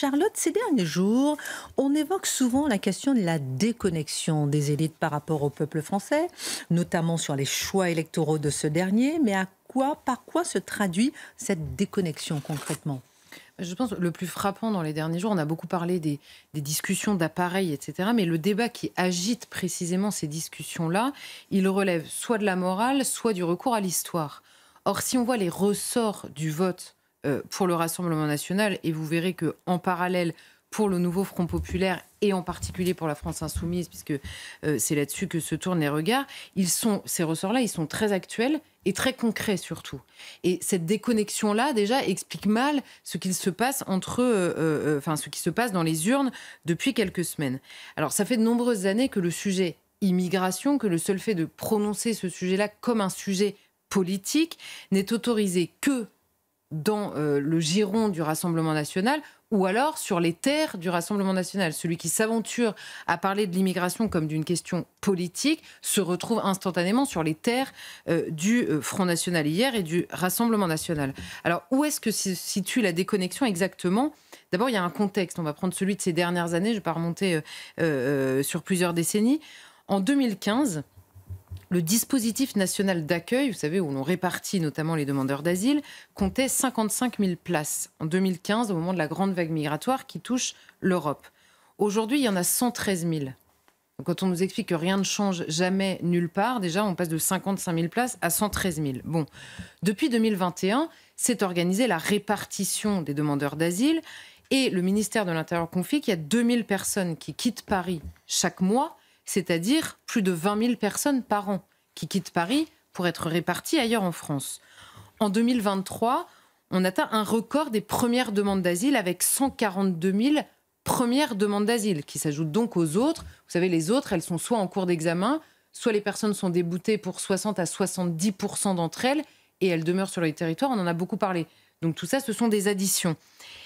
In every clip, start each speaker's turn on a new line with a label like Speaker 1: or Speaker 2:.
Speaker 1: Charlotte, ces derniers jours, on évoque souvent la question de la déconnexion des élites par rapport au peuple français, notamment sur les choix électoraux de ce dernier. Mais à quoi, par quoi se traduit cette déconnexion concrètement je pense que le plus frappant dans les derniers jours, on a beaucoup parlé des, des discussions d'appareils, etc. Mais le débat qui agite précisément ces discussions-là, il relève soit de la morale, soit du recours à l'histoire. Or, si on voit les ressorts du vote euh, pour le Rassemblement national. Et vous verrez que en parallèle, pour le nouveau Front populaire et en particulier pour la France insoumise, puisque euh, c'est là-dessus que se tournent les regards, ils sont, ces ressorts-là, ils sont très actuels et très concrets surtout. Et cette déconnexion-là, déjà, explique mal ce qu'il se passe entre, euh, enfin, ce qui se passe dans les urnes depuis quelques semaines. Alors, ça fait de nombreuses années que le sujet immigration, que le seul fait de prononcer ce sujet-là comme un sujet politique n'est autorisé que dans euh, le giron du Rassemblement national ou alors sur les terres du Rassemblement national. Celui qui s'aventure à parler de l'immigration comme d'une question politique se retrouve instantanément sur les terres euh, du euh, Front National hier et du Rassemblement national. Alors où est-ce que se situe la déconnexion exactement D'abord, il y a un contexte. On va prendre celui de ces dernières années. Je ne vais pas remonter sur plusieurs décennies. En 2015, le dispositif national d'accueil, vous savez, où l'on répartit notamment les demandeurs d'asile, comptait 55 000 places en 2015, au moment de la grande vague migratoire qui touche l'Europe. Aujourd'hui, il y en a 113 000. quand on nous explique que rien ne change jamais, nulle part, déjà, on passe de 55 000 places à 113 000. Bon, depuis 2021, c'est organisé la répartition des demandeurs d'asile. Et le ministère de l'Intérieur confie qu'il y a 2000 personnes qui quittent Paris chaque mois c'est-à-dire plus de 20 000 personnes par an qui quittent Paris pour être réparties ailleurs en France. En 2023, on atteint un record des premières demandes d'asile avec 142 000 premières demandes d'asile qui s'ajoutent donc aux autres. Vous savez, les autres, elles sont soit en cours d'examen, soit les personnes sont déboutées pour 60 à 70 d'entre elles et elles demeurent sur les territoires. On en a beaucoup parlé. Donc tout ça, ce sont des additions.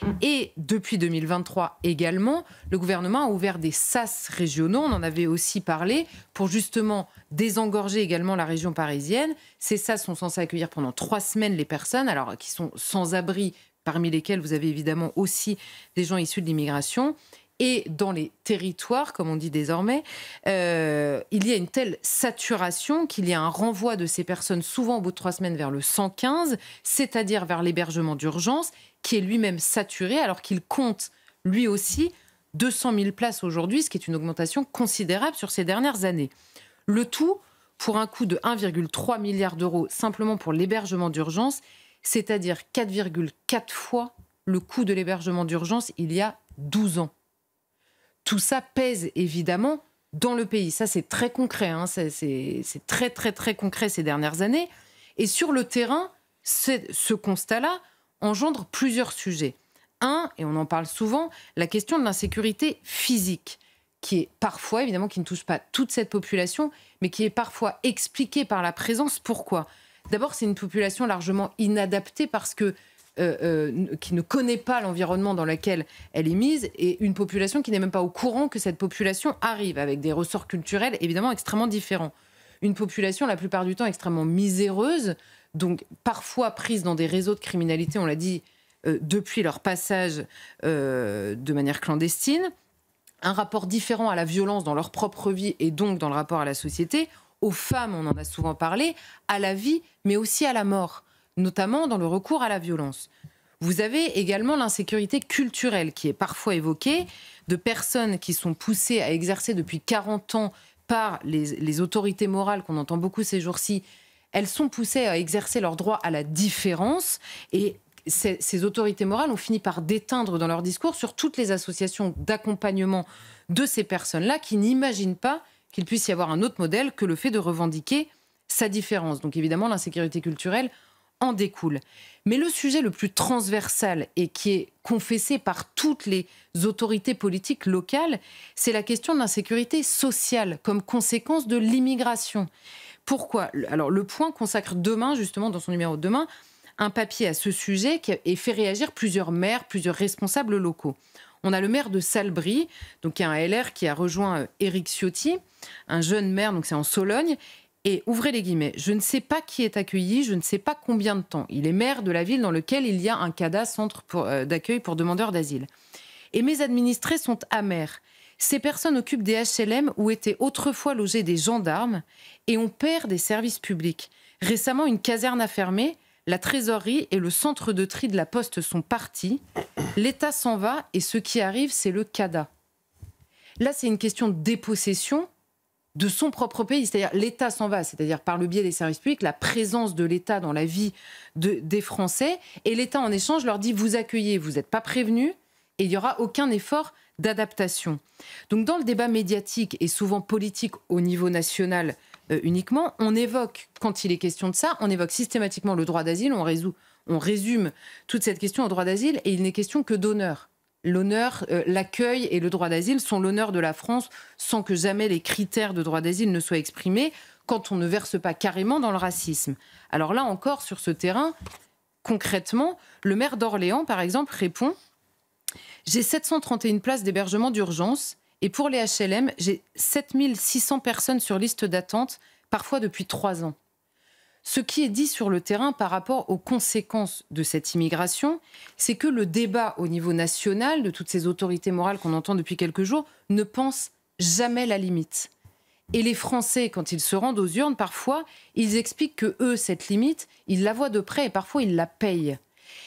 Speaker 1: Mm. Et depuis 2023 également, le gouvernement a ouvert des SAS régionaux, on en avait aussi parlé, pour justement désengorger également la région parisienne. Ces SAS sont censés accueillir pendant trois semaines les personnes, alors qui sont sans abri, parmi lesquelles vous avez évidemment aussi des gens issus de l'immigration et dans les territoires, comme on dit désormais, euh, il y a une telle saturation qu'il y a un renvoi de ces personnes souvent au bout de trois semaines vers le 115, c'est-à-dire vers l'hébergement d'urgence, qui est lui-même saturé, alors qu'il compte lui aussi 200 000 places aujourd'hui, ce qui est une augmentation considérable sur ces dernières années. Le tout pour un coût de 1,3 milliard d'euros simplement pour l'hébergement d'urgence, c'est-à-dire 4,4 fois le coût de l'hébergement d'urgence il y a 12 ans. Tout ça pèse évidemment dans le pays. Ça, c'est très concret. Hein. C'est très, très, très concret ces dernières années. Et sur le terrain, ce constat-là, engendre plusieurs sujets. Un, et on en parle souvent, la question de l'insécurité physique, qui est parfois, évidemment, qui ne touche pas toute cette population, mais qui est parfois expliquée par la présence. Pourquoi D'abord, c'est une population largement inadaptée parce que euh, euh, qui ne connaît pas l'environnement dans lequel elle est mise et une population qui n'est même pas au courant que cette population arrive avec des ressorts culturels évidemment extrêmement différents. Une population la plupart du temps extrêmement miséreuse donc parfois prises dans des réseaux de criminalité, on l'a dit, euh, depuis leur passage euh, de manière clandestine, un rapport différent à la violence dans leur propre vie et donc dans le rapport à la société, aux femmes, on en a souvent parlé, à la vie, mais aussi à la mort, notamment dans le recours à la violence. Vous avez également l'insécurité culturelle qui est parfois évoquée, de personnes qui sont poussées à exercer depuis 40 ans par les autorités morales qu'on entend beaucoup ces jours-ci, elles sont poussées à exercer leur droit à la différence et ces, autorités morales ont fini par déteindre dans leur discours sur toutes les associations d'accompagnement de ces personnes-là qui n'imaginent pas qu'il puisse y avoir un autre modèle que le fait de revendiquer sa différence. Donc évidemment, l'insécurité culturelle en découle. Mais le sujet le plus transversal et qui est confessé par toutes les autorités politiques locales, c'est la question de l'insécurité sociale comme conséquence de l'immigration. Pourquoi Alors, le point consacre demain, justement, dans son numéro de demain, un papier à ce sujet qui et fait réagir plusieurs maires, plusieurs responsables locaux. On a le maire de Salbris, donc qui est un LR qui a rejoint euh, Éric Ciotti, un jeune maire, donc c'est en Sologne. Et ouvrez les guillemets, je ne sais pas qui est accueilli, je ne sais pas combien de temps. Il est maire de la ville dans laquelle il y a un CADA, centre euh, d'accueil pour demandeurs d'asile. Et mes administrés sont amers. Ces personnes occupent des HLM où étaient autrefois logés des gendarmes et on perd des services publics. Récemment, une caserne a fermé, la trésorerie et le centre de tri de la poste sont partis, l'État s'en va et ce qui arrive, c'est le CADA. Là, c'est une question de dépossession de son propre pays, c'est-à-dire l'État s'en va, c'est-à-dire par le biais des services publics, la présence de l'État dans la vie des Français, et l'État en échange leur dit vous accueillez, vous n'êtes pas prévenus, et il n'y aura aucun effort d'adaptation. Donc dans le débat médiatique et souvent politique au niveau national euh, uniquement, on évoque, quand il est question de ça, on évoque systématiquement le droit d'asile, on, on résume toute cette question au droit d'asile et il n'est question que d'honneur. L'honneur, euh, l'accueil et le droit d'asile sont l'honneur de la France sans que jamais les critères de droit d'asile ne soient exprimés quand on ne verse pas carrément dans le racisme. Alors là encore, sur ce terrain, concrètement, le maire d'Orléans, par exemple, répond j'ai 731 places d'hébergement d'urgence et pour les HLM, j'ai 7600 personnes sur liste d'attente, parfois depuis trois ans. Ce qui est dit sur le terrain par rapport aux conséquences de cette immigration, c'est que le débat au niveau national de toutes ces autorités morales qu'on entend depuis quelques jours ne pense jamais la limite. Et les Français, quand ils se rendent aux urnes, parfois, ils expliquent que eux, cette limite, ils la voient de près et parfois ils la payent.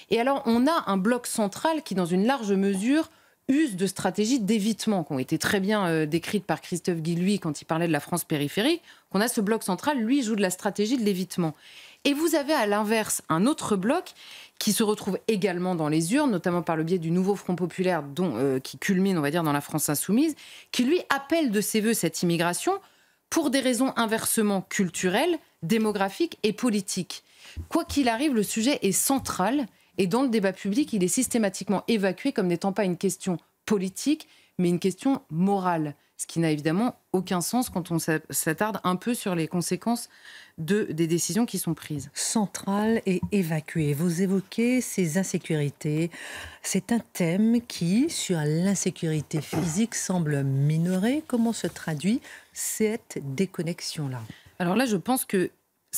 Speaker 1: Et alors, on a un bloc central qui, dans une large mesure, use de stratégies d'évitement qui ont été très bien euh, décrites par Christophe Guillouis quand il parlait de la France périphérique, qu'on a ce bloc central, lui, joue de la stratégie de l'évitement. Et vous avez à l'inverse un autre bloc qui se retrouve également dans les urnes, notamment par le biais du nouveau Front populaire dont, euh, qui culmine, on va dire, dans la France insoumise, qui lui appelle de ses voeux cette immigration pour des raisons inversement culturelles, démographiques et politiques. Quoi qu'il arrive, le sujet est central et dans le débat public, il est systématiquement évacué comme n'étant pas une question politique, mais une question morale. Ce qui n'a évidemment aucun sens quand on s'attarde un peu sur les conséquences de, des décisions qui sont prises. Centrale et évacuée. Vous évoquez ces insécurités. C'est un thème qui, sur l'insécurité physique, semble minoré. Comment se traduit cette déconnexion-là Alors là, je pense que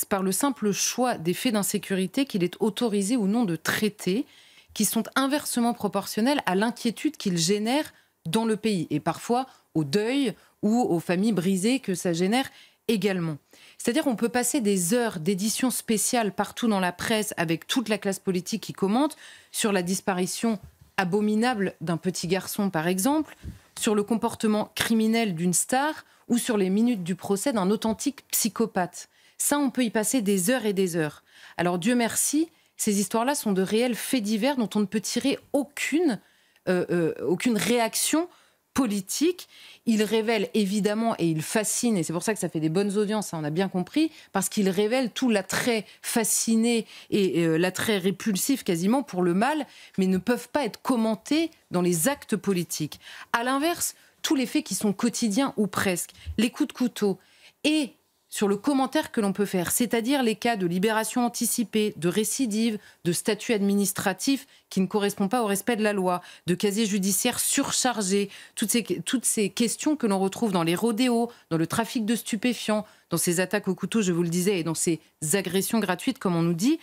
Speaker 1: par le simple choix des faits d'insécurité qu'il est autorisé ou non de traiter, qui sont inversement proportionnels à l'inquiétude qu'ils génèrent dans le pays et parfois au deuil ou aux familles brisées que ça génère également. C'est-à-dire on peut passer des heures d'édition spéciale partout dans la presse avec toute la classe politique qui commente sur la disparition abominable d'un petit garçon par exemple, sur le comportement criminel d'une star ou sur les minutes du procès d'un authentique psychopathe. Ça, on peut y passer des heures et des heures. Alors Dieu merci, ces histoires-là sont de réels faits divers dont on ne peut tirer aucune, euh, euh, aucune réaction politique. Ils révèlent, évidemment, et ils fascinent, et c'est pour ça que ça fait des bonnes audiences, hein, on a bien compris, parce qu'ils révèlent tout l'attrait fasciné et euh, l'attrait répulsif quasiment pour le mal, mais ne peuvent pas être commentés dans les actes politiques. À l'inverse, tous les faits qui sont quotidiens ou presque, les coups de couteau et sur le commentaire que l'on peut faire, c'est-à-dire les cas de libération anticipée, de récidive, de statut administratif qui ne correspond pas au respect de la loi, de casier judiciaires surchargés, toutes ces, toutes ces questions que l'on retrouve dans les rodéos, dans le trafic de stupéfiants, dans ces attaques au couteau, je vous le disais, et dans ces agressions gratuites, comme on nous dit,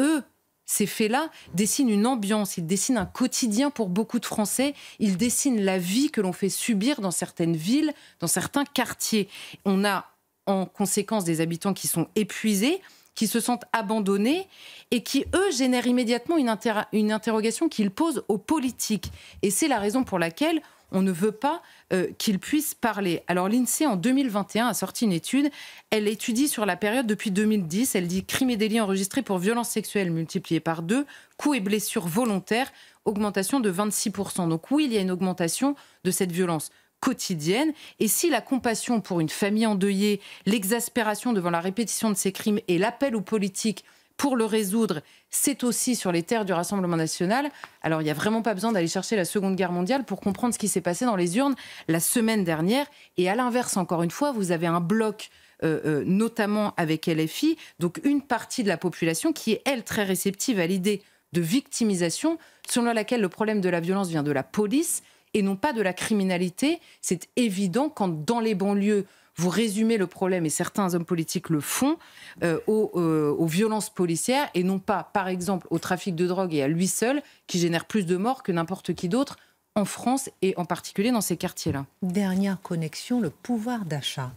Speaker 1: eux, ces faits-là dessinent une ambiance, ils dessinent un quotidien pour beaucoup de Français, ils dessinent la vie que l'on fait subir dans certaines villes, dans certains quartiers. On a en conséquence des habitants qui sont épuisés, qui se sentent abandonnés et qui, eux, génèrent immédiatement une, interrogation qu'ils posent aux politiques. Et c'est la raison pour laquelle on ne veut pas euh, qu'ils puissent parler. Alors l'INSEE, en 2021, a sorti une étude. Elle étudie sur la période depuis 2010. Elle dit crimes et délits enregistrés pour violences sexuelles multipliés par deux, coups et blessures volontaires, augmentation de 26%. Donc oui, il y a une augmentation de cette violence quotidienne. Et si la compassion pour une famille endeuillée, l'exaspération devant la répétition de ces crimes et l'appel aux politiques pour le résoudre, c'est aussi sur les terres du Rassemblement national. Alors il n'y a vraiment pas besoin d'aller chercher la Seconde Guerre mondiale pour comprendre ce qui s'est passé dans les urnes la semaine dernière. Et à l'inverse, encore une fois, vous avez un bloc euh, euh, notamment avec LFI, donc une partie de la population qui est, elle, très réceptive à l'idée de victimisation, selon laquelle le problème de la violence vient de la police et non pas de la criminalité. C'est évident quand dans les banlieues, vous résumez le problème, et certains hommes politiques le font, euh, euh, aux, violences policières et non pas, par exemple, au trafic de drogue et à lui seul, qui génère plus de morts que n'importe qui d'autre en France et en particulier dans ces quartiers-là. Dernière connexion, le pouvoir d'achat.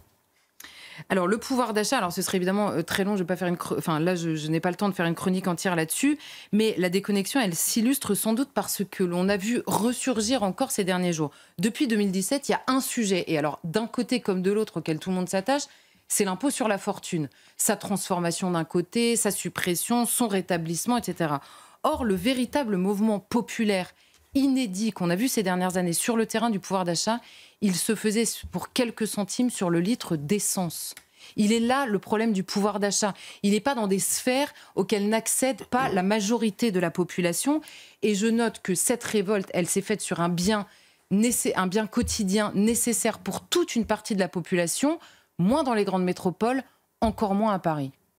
Speaker 1: Alors, le pouvoir d'achat, alors ce serait évidemment euh, très long, je vais pas faire une. Enfin, là, je, n'ai pas le temps de faire une chronique entière là-dessus, mais la déconnexion, elle s'illustre sans doute par ce que l'on a vu ressurgir encore ces derniers jours. Depuis 2017, il y a un sujet, et alors d'un côté comme de l'autre, auquel tout le monde s'attache, c'est l'impôt sur la fortune. Sa transformation d'un côté, sa suppression, son rétablissement, etc. Or, le véritable mouvement populaire inédit qu'on a vu ces dernières années sur le terrain du pouvoir d'achat, il se faisait pour quelques centimes sur le litre d'essence. Il est là le problème du pouvoir d'achat. Il n'est pas dans des sphères auxquelles n'accède pas la majorité de la population. Et je note que cette révolte, elle s'est faite sur un bien, un bien quotidien nécessaire pour toute une partie de la population, moins dans les grandes métropoles, encore moins à Paris.